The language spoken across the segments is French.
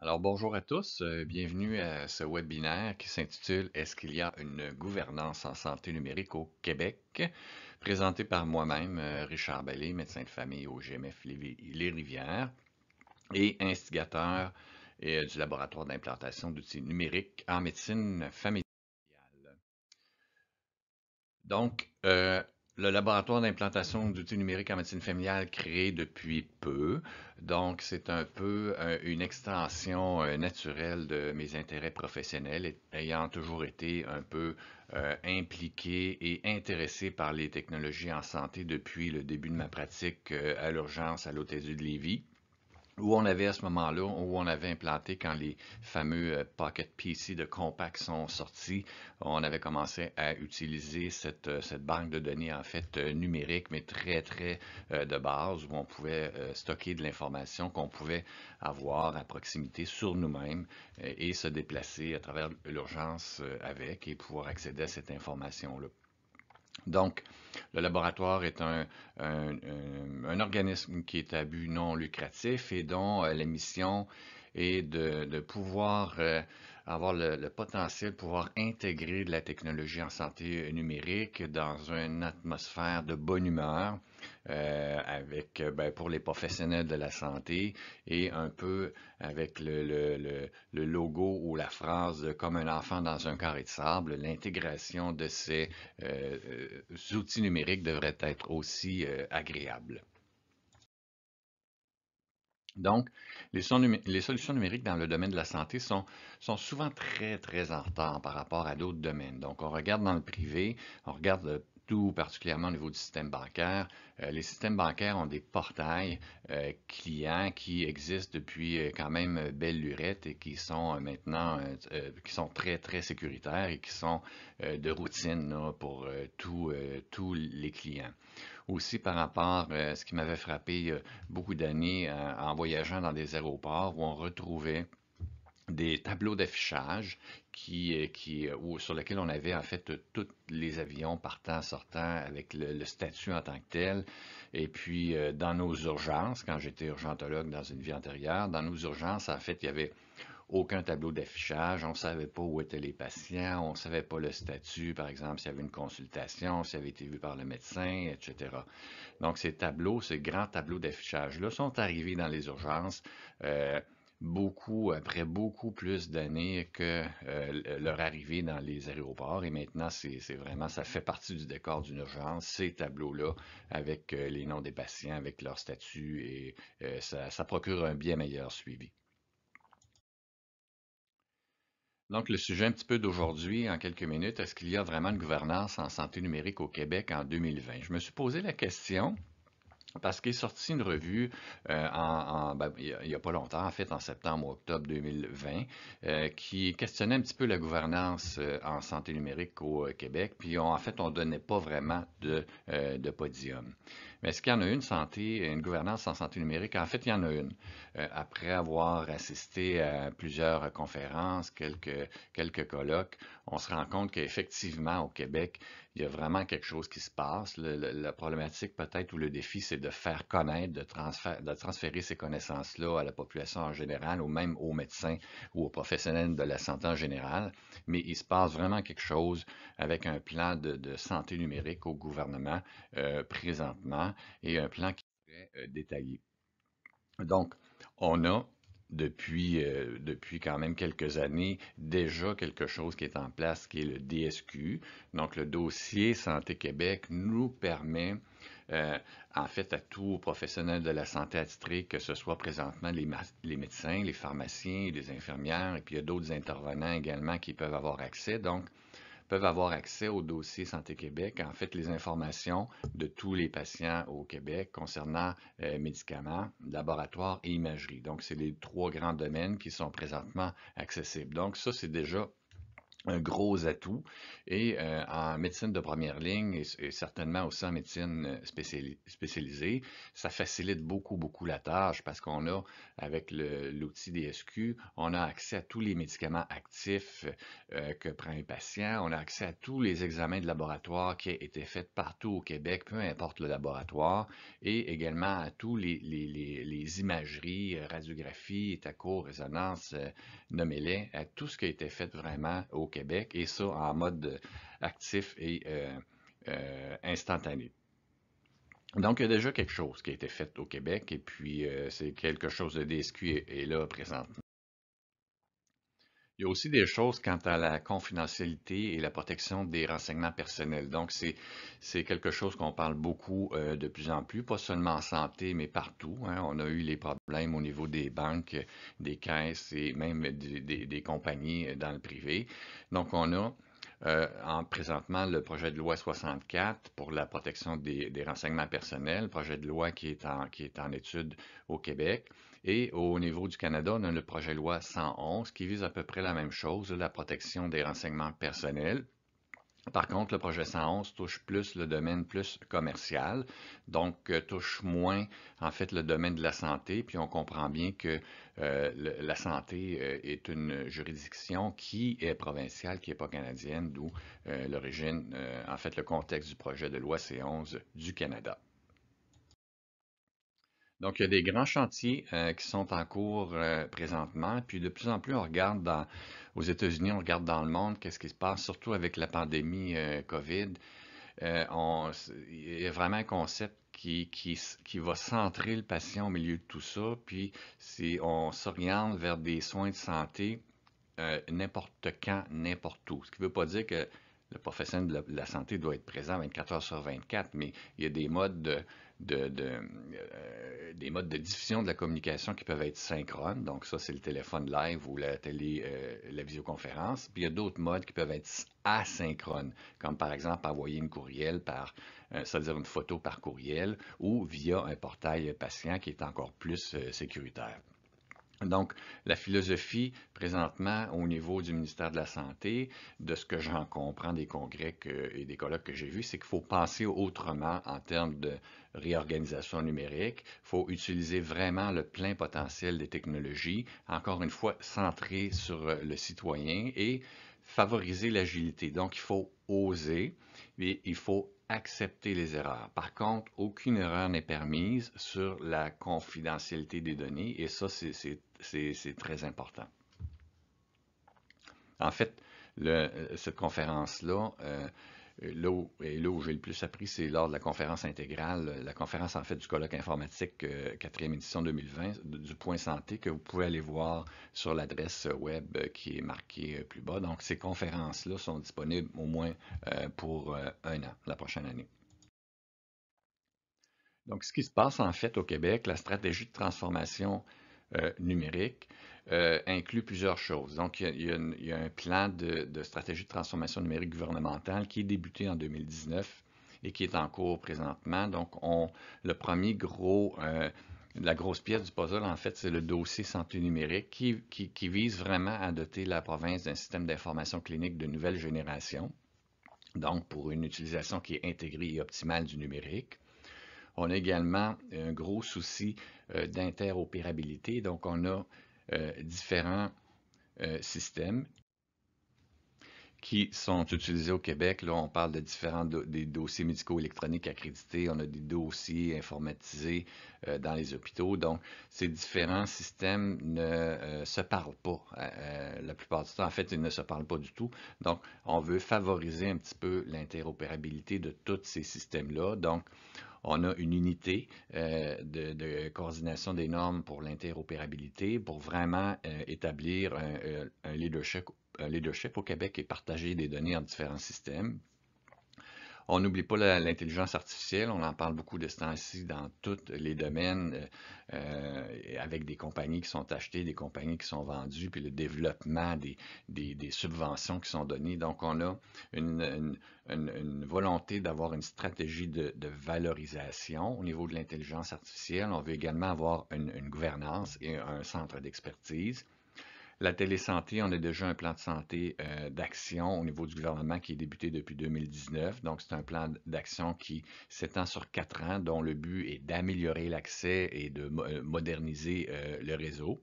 Alors bonjour à tous, euh, bienvenue à ce webinaire qui s'intitule Est-ce qu'il y a une gouvernance en santé numérique au Québec présenté par moi-même euh, Richard Bellet, médecin de famille au GMF Les Rivières et instigateur euh, du laboratoire d'implantation d'outils numériques en médecine familiale. Donc, le laboratoire d'implantation d'outils numériques en médecine familiale créé depuis peu. Donc, c'est un peu euh, une extension euh, naturelle de mes intérêts professionnels, ayant toujours été un peu euh, impliqué et intéressé par les technologies en santé depuis le début de ma pratique à l'urgence à l'Hôtel de Lévis où on avait à ce moment-là, où on avait implanté quand les fameux euh, Pocket PC de Compaq sont sortis, on avait commencé à utiliser cette, euh, cette banque de données en fait euh, numérique, mais très très de base, où on pouvait stocker de l'information qu'on pouvait avoir à proximité sur nous-mêmes et se déplacer à travers l'urgence avec et pouvoir accéder à cette information-là. Donc, le laboratoire est un, organisme qui est à but non lucratif et dont euh, la mission est de, pouvoir euh, avoir le, le, potentiel de pouvoir intégrer de la technologie en santé numérique dans une atmosphère de bonne humeur euh, avec euh, ben, pour les professionnels de la santé et un peu avec le, logo ou la phrase comme un enfant dans un carré de sable, l'intégration de ces euh, outils numériques devrait être aussi agréable. Donc, les, solutions numériques dans le domaine de la santé sont, sont souvent très, très en retard par rapport à d'autres domaines. Donc, on regarde dans le privé, on regarde tout particulièrement au niveau du système bancaire. Euh, les systèmes bancaires ont des portails euh, clients qui existent depuis euh, quand même belle lurette et qui sont maintenant qui sont très très sécuritaires et qui sont de routine pour tous les clients. Aussi par rapport à ce qui m'avait frappé beaucoup d'années en voyageant dans des aéroports où on retrouvait des tableaux d'affichage qui, euh, qui, euh, sur lesquels on avait en fait euh, tous les avions partant, sortant, avec le, statut en tant que tel. Et puis, dans nos urgences, quand j'étais urgentologue dans une vie antérieure, dans nos urgences, en fait, il y avait aucun tableau d'affichage, on ne savait pas où étaient les patients, on ne savait pas le statut, par exemple, s'il y avait une consultation, s'il avait été vu par le médecin, etc. Donc, ces tableaux, ces grands tableaux d'affichage-là sont arrivés dans les urgences beaucoup, après beaucoup plus d'années que euh, leur arrivée dans les aéroports. Et maintenant, c'est vraiment, ça fait partie du décor d'une urgence, ces tableaux-là, avec euh, les noms des patients, avec leur statut, et euh, ça, ça procure un bien meilleur suivi. Donc, le sujet un petit peu d'aujourd'hui, en quelques minutes, est-ce qu'il y a vraiment une gouvernance en santé numérique au Québec en 2020? Je me suis posé la question parce qu'il est sorti une revue euh, ben, il n'y a, pas longtemps, en fait, en septembre-octobre ou 2020, euh, qui questionnait un petit peu la gouvernance euh, en santé numérique au Québec. Puis, en fait, on ne donnait pas vraiment de, podium. Mais est-ce qu'il y en a une santé, une gouvernance en santé numérique? En fait, il y en a une. après avoir assisté à plusieurs conférences, quelques colloques, on se rend compte qu'effectivement, au Québec, il y a vraiment quelque chose qui se passe. la problématique peut-être ou le défi, c'est de faire connaître, de, transférer, ces connaissances-là à la population en général ou même aux médecins ou aux professionnels de la santé en général. Mais il se passe vraiment quelque chose avec un plan de, santé numérique au gouvernement euh, présentement et un plan qui est euh, détaillé. Donc, on a depuis, euh, depuis quand même quelques années déjà quelque chose qui est en place, qui est le DSQ. Donc le dossier Santé Québec nous permet euh, en fait à tous les professionnels de la santé attitrée, que ce soit présentement les, les, médecins, les pharmaciens, les infirmières, et puis il y a d'autres intervenants également qui peuvent avoir accès. Donc, peuvent avoir accès au dossier Santé Québec, en fait les informations de tous les patients au Québec concernant euh, médicaments, laboratoires et imagerie. Donc, c'est les trois grands domaines qui sont présentement accessibles. Donc, ça, c'est déjà un gros atout. Et euh, en médecine de première ligne et, certainement aussi en médecine euh, spécialisée, ça facilite beaucoup, beaucoup la tâche parce qu'on a, avec l'outil DSQ, on a accès à tous les médicaments actifs euh, que prend un patient. On a accès à tous les examens de laboratoire qui ont été faits partout au Québec, peu importe le laboratoire, et également à tous les, imageries, radiographies, et résonances, résonance, nommez-les, à tout ce qui a été fait vraiment au Québec, et ça en mode euh, actif et euh, euh, instantané. Donc, il y a déjà quelque chose qui a été fait au Québec, et puis c'est quelque chose de DSQ et là présentement. Il y a aussi des choses quant à la confidentialité et la protection des renseignements personnels. Donc, c'est quelque chose qu'on parle beaucoup euh, de plus en plus, pas seulement en santé, mais partout. Hein. On a eu les problèmes au niveau des banques, des caisses et même des, des, des compagnies dans le privé. Donc, on a euh, en présentement le projet de loi 64 pour la protection des, renseignements personnels, projet de loi qui est qui est en étude au Québec. Et au niveau du Canada, on a le projet de loi 111 qui vise à peu près la même chose, la protection des renseignements personnels. Par contre, le projet 111 touche plus le domaine plus commercial, donc euh, touche moins en fait le domaine de la santé. Puis on comprend bien que euh, la santé euh, est une juridiction qui est provinciale, qui n'est pas canadienne, d'où l'origine, en fait le contexte du projet de loi C11 du Canada. Donc, il y a des grands chantiers euh, qui sont en cours euh, présentement. Puis, de plus en plus, on regarde aux États-Unis, on regarde dans le monde, qu'est-ce qui se passe, surtout avec la pandémie euh, COVID. il y a vraiment un concept qui, qui, va centrer le patient au milieu de tout ça. Puis, si on s'oriente vers des soins de santé n'importe quand, n'importe où. Ce qui ne veut pas dire que le professionnel de la, santé doit être présent 24 heures sur 24, mais il y a des modes de, euh, des modes de diffusion de la communication qui peuvent être synchrones. Donc ça, c'est le téléphone live ou la télé, euh, la visioconférence. Puis il y a d'autres modes qui peuvent être asynchrones, comme par exemple envoyer une courriel par, euh, cest dire une photo par courriel ou via un portail patient qui est encore plus sécuritaire. Donc, la philosophie, présentement, au niveau du ministère de la Santé, de ce que j'en comprends des congrès et des colloques que j'ai vus, c'est qu'il faut penser autrement en termes de réorganisation numérique. Il faut utiliser vraiment le plein potentiel des technologies, encore une fois, centré sur euh, le citoyen et favoriser l'agilité. Donc, il faut oser, mais il faut accepter les erreurs. Par contre, aucune erreur n'est permise sur la confidentialité des données et ça, c'est très important. En fait, le, cette conférence-là, euh, euh, là où, et euh, là j'ai le plus appris, c'est lors de la conférence intégrale, euh, la conférence en fait du colloque informatique 4e édition 2020 du point santé que vous pouvez aller voir sur l'adresse web qui est marquée plus bas. Donc ces conférences-là sont disponibles au moins pour un an, la prochaine année. Donc ce qui se passe en fait au Québec, la stratégie de transformation euh, numérique euh, inclut plusieurs choses. Donc, il y a, un plan de, stratégie de transformation numérique gouvernementale qui est débuté en 2019 et qui est en cours présentement. Donc, on, le premier gros... Euh, la grosse pièce du puzzle, en fait, c'est le dossier santé numérique qui, vise vraiment à doter la province d'un système d'information clinique de nouvelle génération, donc pour une utilisation qui est intégrée et optimale du numérique. On a également un gros souci euh, d'interopérabilité. Donc, on a euh, différents euh, systèmes qui sont utilisés au Québec. Là, on parle de différents des dossiers médicaux électroniques accrédités, on a des dossiers informatisés dans les hôpitaux. Donc, ces différents systèmes ne se parlent pas la plupart du temps. En fait, ils ne se parlent pas du tout. Donc, on veut favoriser un petit peu l'interopérabilité de tous ces systèmes-là. Donc, on a une unité euh, de, coordination des normes pour l'interopérabilité pour vraiment euh, établir euh, un, leadership, un leadership au Québec et partager des données en différents systèmes. On n'oublie pas l'intelligence artificielle, on en parle beaucoup de ce temps-ci dans tous les domaines, euh, euh, avec des compagnies qui sont achetées, des compagnies qui sont vendues, puis le développement des, subventions qui sont données. Donc, on a une, volonté d'avoir une stratégie de, valorisation au niveau de l'intelligence artificielle. On veut également avoir une, gouvernance et un centre d'expertise. La télésanté, on a déjà un plan de santé euh, d'action au niveau du gouvernement qui est débuté depuis 2019. Donc, c'est un plan d'action qui s'étend sur quatre ans, dont le but est d'améliorer l'accès et de euh, moderniser euh, le réseau.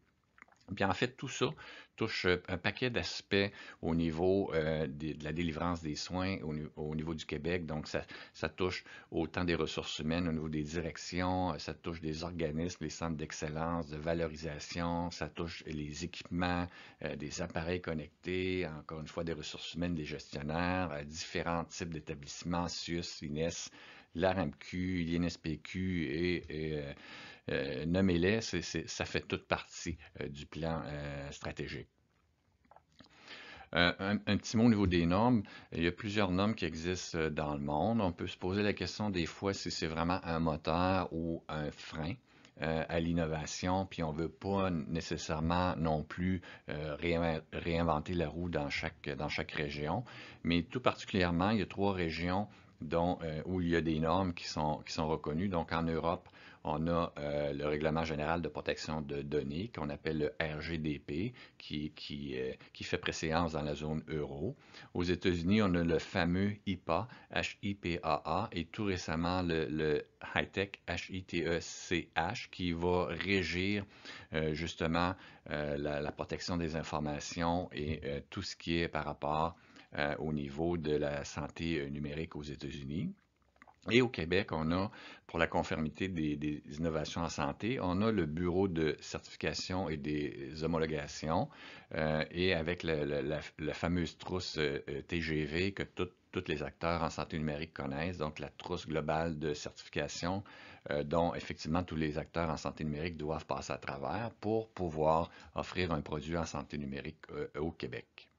Bien en fait, tout ça touche euh, un paquet d'aspects au niveau euh, de la délivrance des soins au, niveau du Québec. Donc, ça, ça, touche autant des ressources humaines au niveau des directions, euh, ça touche des organismes, les centres d'excellence, de valorisation, ça touche les équipements, des appareils connectés, encore une fois, des ressources humaines, des gestionnaires, différents types d'établissements, SUS, INES, l'ARMQ, l'INSPQ et euh, nommez-les, ça fait toute partie euh, du plan euh, stratégique. un, petit mot au niveau des normes. Il y a plusieurs normes qui existent dans le monde. On peut se poser la question des fois si c'est vraiment un moteur ou un frein à l'innovation, puis on ne veut pas nécessairement non plus réinventer la roue dans chaque, dans chaque région. Mais tout particulièrement, il y a trois régions dont, où il y a des normes qui sont, qui sont reconnues. Donc en Europe, on a euh, le règlement général de protection de données qu'on appelle le RGDP qui, euh, qui, fait préséance dans la zone euro. Aux États-Unis, on a le fameux HIPAA, HIPAA et tout récemment le, le e c HITECH e qui va régir euh, justement la, protection des informations et tout ce qui est par rapport au niveau de la santé numérique aux États-Unis. Et au Québec, on a, pour la conformité des, innovations en santé, on a le bureau de certification et des homologations, euh, et avec la, fameuse trousse euh, euh, TGV que tous les acteurs en santé numérique connaissent, donc la trousse globale de certification dont effectivement tous les acteurs en santé numérique doivent passer à travers pour pouvoir offrir un produit en santé numérique au Québec.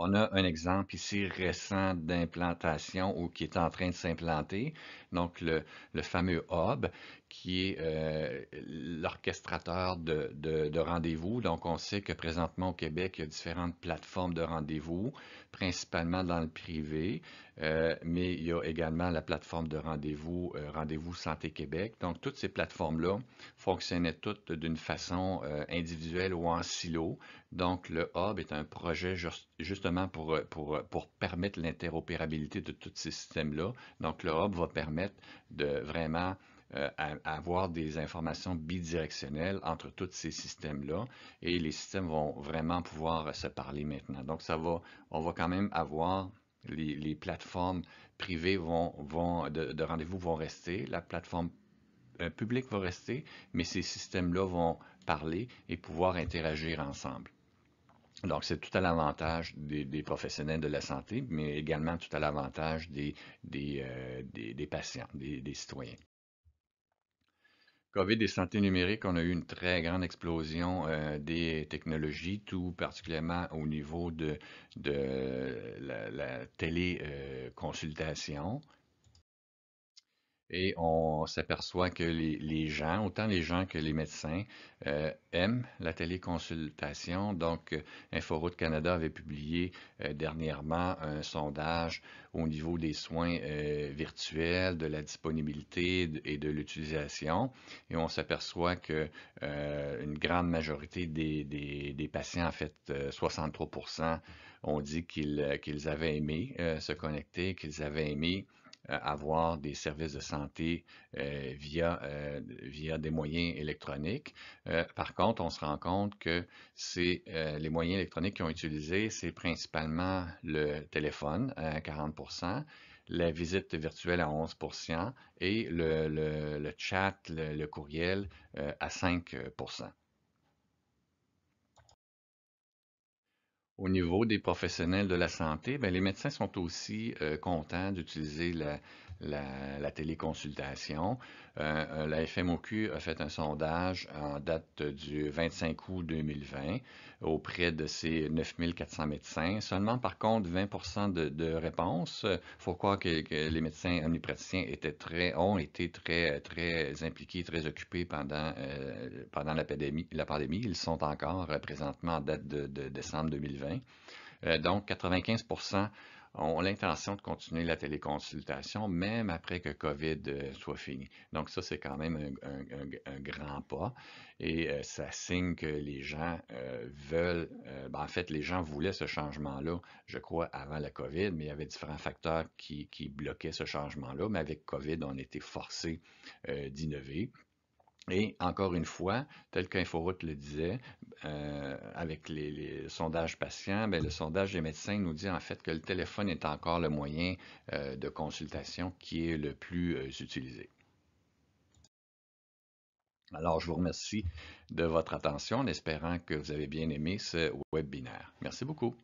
On a un exemple ici récent d'implantation ou qui est en train de s'implanter, donc le, fameux hub qui est euh, l'orchestrateur de, rendez-vous. Donc, on sait que présentement au Québec, il y a différentes plateformes de rendez-vous, principalement dans le privé, euh, mais il y a également la plateforme de rendez-vous, euh, Rendez-vous Santé Québec. Donc, toutes ces plateformes-là fonctionnaient toutes d'une façon individuelle ou en silo. Donc, le Hub est un projet justement pour, pour permettre l'interopérabilité de tous ces systèmes-là. Donc, le Hub va permettre de vraiment euh, à, avoir des informations bidirectionnelles entre tous ces systèmes-là et les systèmes vont vraiment pouvoir euh, se parler maintenant. Donc, ça va, on va quand même avoir les, plateformes privées vont, de, rendez-vous vont rester, la plateforme euh, publique va rester, mais ces systèmes-là vont parler et pouvoir interagir ensemble. Donc, c'est tout à l'avantage des, professionnels de la santé, mais également tout à l'avantage des, patients, des citoyens. COVID et santé numérique, on a eu une très grande explosion euh, des technologies, tout particulièrement au niveau de, la téléconsultation. Euh, et on s'aperçoit que les, gens, autant les gens que les médecins, euh, aiment la téléconsultation. Donc, euh, Inforoute Canada avait publié euh, dernièrement un sondage au niveau des soins virtuels, de la disponibilité et de l'utilisation. Et on s'aperçoit que une grande majorité des, patients, en fait 63 ont dit qu'ils avaient aimé se connecter, qu'ils avaient aimé euh, avoir des services de santé euh, euh, via, des moyens électroniques. par contre, on se rend compte que les moyens électroniques qui ont utilisé, c'est principalement le téléphone à 40 la visite virtuelle à 11 et le, chat, le, courriel à 5 Au niveau des professionnels de la santé, ben, les médecins sont aussi euh, contents d'utiliser la, téléconsultation. Euh, euh, la FMOQ a fait un sondage en date du 25 août 2020 auprès de ces 9400 médecins. Seulement, par contre, 20 de, de réponses. Il faut croire que, les médecins omnipraticiens ont été très, très impliqués, très occupés pendant, euh, la, pandémie, Ils sont encore euh, présentement en date de, décembre 2020. Euh, donc, 95 ont l'intention de continuer la téléconsultation même après que COVID euh, soit fini. Donc ça, c'est quand même un, grand pas et euh, ça signe que les gens euh, veulent, ben, en fait, les gens voulaient ce changement-là, je crois, avant la COVID, mais il y avait différents facteurs qui, bloquaient ce changement-là. Mais avec COVID, on était forcé d'innover. Et encore une fois, tel qu'Inforoute le disait, euh, avec les, sondages patients, ben, le sondage des médecins nous dit en fait que le téléphone est encore le moyen euh, de consultation qui est le plus euh, utilisé. Alors, je vous remercie de votre attention en espérant que vous avez bien aimé ce webinaire. Merci beaucoup.